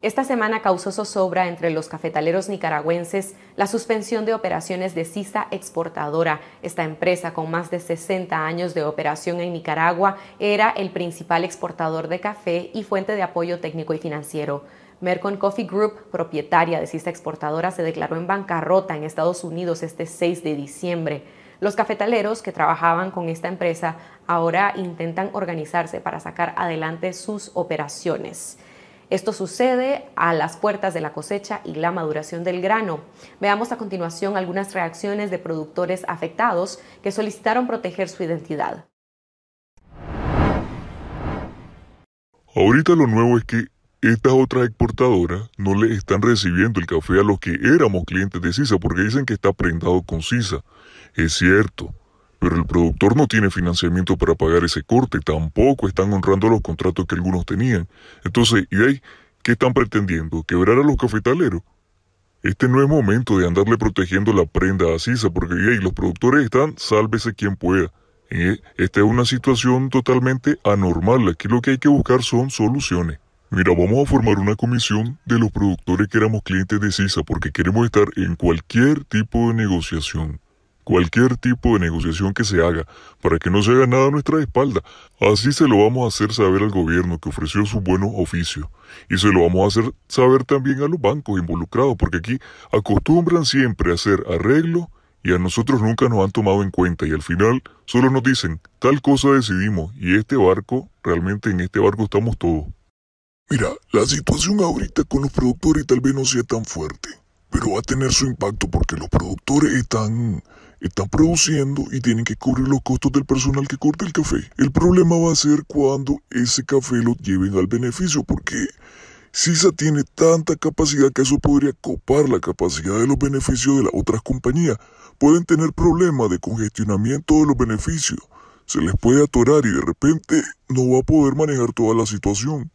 Esta semana causó zozobra entre los cafetaleros nicaragüenses la suspensión de operaciones de Sisa Exportadora. Esta empresa, con más de 60 años de operación en Nicaragua, era el principal exportador de café y fuente de apoyo técnico y financiero. Mercon Coffee Group, propietaria de Sisa Exportadora, se declaró en bancarrota en Estados Unidos este 6 de diciembre. Los cafetaleros que trabajaban con esta empresa ahora intentan organizarse para sacar adelante sus operaciones. Esto sucede a las puertas de la cosecha y la maduración del grano. Veamos a continuación algunas reacciones de productores afectados que solicitaron proteger su identidad. Ahorita lo nuevo es que estas otras exportadoras no le están recibiendo el café a los que éramos clientes de CISA porque dicen que está prendado con CISA. Es cierto, pero el productor no tiene financiamiento para pagar ese corte, tampoco están honrando los contratos que algunos tenían. Entonces, ¿y ahí qué están pretendiendo? ¿Quebrar a los cafetaleros? Este no es momento de andarle protegiendo la prenda a Sisa, porque ahí los productores están, sálvese quien pueda. Eh, esta es una situación totalmente anormal, aquí lo que hay que buscar son soluciones. Mira, vamos a formar una comisión de los productores que éramos clientes de Sisa, porque queremos estar en cualquier tipo de negociación cualquier tipo de negociación que se haga, para que no se haga nada a nuestra espalda. Así se lo vamos a hacer saber al gobierno que ofreció su buen oficio. Y se lo vamos a hacer saber también a los bancos involucrados, porque aquí acostumbran siempre a hacer arreglo y a nosotros nunca nos han tomado en cuenta y al final solo nos dicen, tal cosa decidimos y este barco, realmente en este barco estamos todos. Mira, la situación ahorita con los productores tal vez no sea tan fuerte, pero va a tener su impacto porque los productores están están produciendo y tienen que cubrir los costos del personal que corta el café. El problema va a ser cuando ese café lo lleven al beneficio, porque esa tiene tanta capacidad que eso podría copar la capacidad de los beneficios de las otras compañías. Pueden tener problemas de congestionamiento de los beneficios. Se les puede atorar y de repente no va a poder manejar toda la situación.